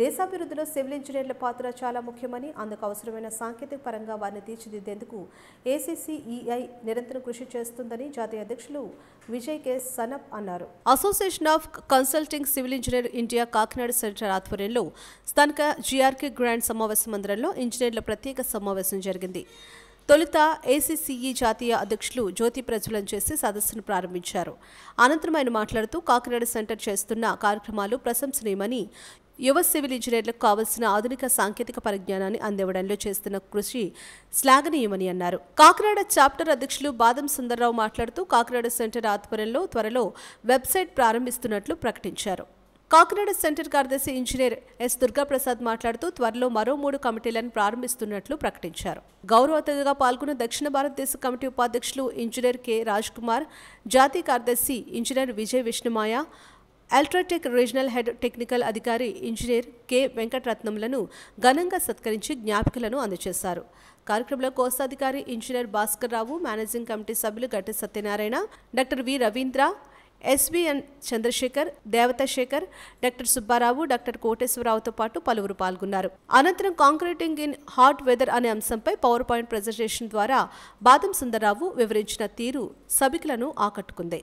దేశాభివృద్ధిలో civil ఇంజనీర్ల పాత్ర చాలా ముఖ్యమని అందుకు అవసరమైన సాంకేతిక పరంగా వారిని తీర్చిదిద్దేందుకు ఏసీసీఈఐ నిరంతరం కృషి చేస్తుందని జాతీయ అధ్యక్షులు విజయ్ కె సనప్ అన్నారు association of consulting civil engineer India Kakinada centre ఆధ్వర్యంలో స్థానిక జీఆర్కే గ్రాండ్ సమావేశ మందిరంలో ఇంజనీర్ల ప్రత్యేక సమావేశం జరిగింది తొలుత ఏసీసీఈ జాతీయ అధ్యక్షులు జ్యోతి ప్రజ్వలం చేసి సదస్సును ప్రారంభించారు అనంతరం ఆయన మాట్లాడుతూ కాకినాడ సెంటర్ చేస్తున్న కార్యక్రమాలు ప్రశంసనీయమని యువ సివిల్ ఇంజనీర్లకు కావలసిన ఆధునిక సాంకేతిక పరిజ్ఞానాన్ని అందివ్వడంలో చేస్తున్న కృషి శ్లాఘనీయమని అన్నారు కాకినాడ చాప్టర్ అధ్యక్షులు బాదం సుందర్రావు మాట్లాడుతూ కాకినాడ సెంటర్ ఆధ్వర్యంలో త్వరలో వెబ్సైట్ ప్రారంభిస్తున్నట్లు ప్రకటించారు కాకినాడ సెంటర్ కార్యదర్శి ఇంజనీర్ ఎస్ దుర్గాప్రసాద్ మాట్లాడుతూ త్వరలో మరో మూడు కమిటీలను ప్రారంభిస్తున్నట్లు ప్రకటించారు గౌరవ అతిథిగా పాల్గొన్న దక్షిణ భారతదేశ కమిటీ ఉపాధ్యక్షులు ఇంజనీర్ కె రాజ్ కుమార్ జాతీయ కార్యదర్శి engineer Vijay Vishnumaya UltraTech regional head technical అధికారి ఇంజనీర్ కె వెంకటరత్నంలను ఘనంగా సత్కరించి జ్ఞాపికలను అందజేశారు కార్యక్రమంలో కోస్తాధికారి engineer Bhaskar Rao managing committee సభ్యులు Gatti Satyanarayana doctor V Ravindra SBN Chandrasekhar Devatasekhar doctor Subbarao doctor కోటేశ్వరరావుతో పాటు పలువురు పాల్గొన్నారు అనంతరం కాంక్రీటింగ్ ఇన్ హాట్ వెదర్ అనే అంశంపై పవర్ పాయింట్ ప్రజెంటేషన్ ద్వారా బాదం సుందరరావు వివరించిన తీరు సభికులను ఆకట్టుకుంది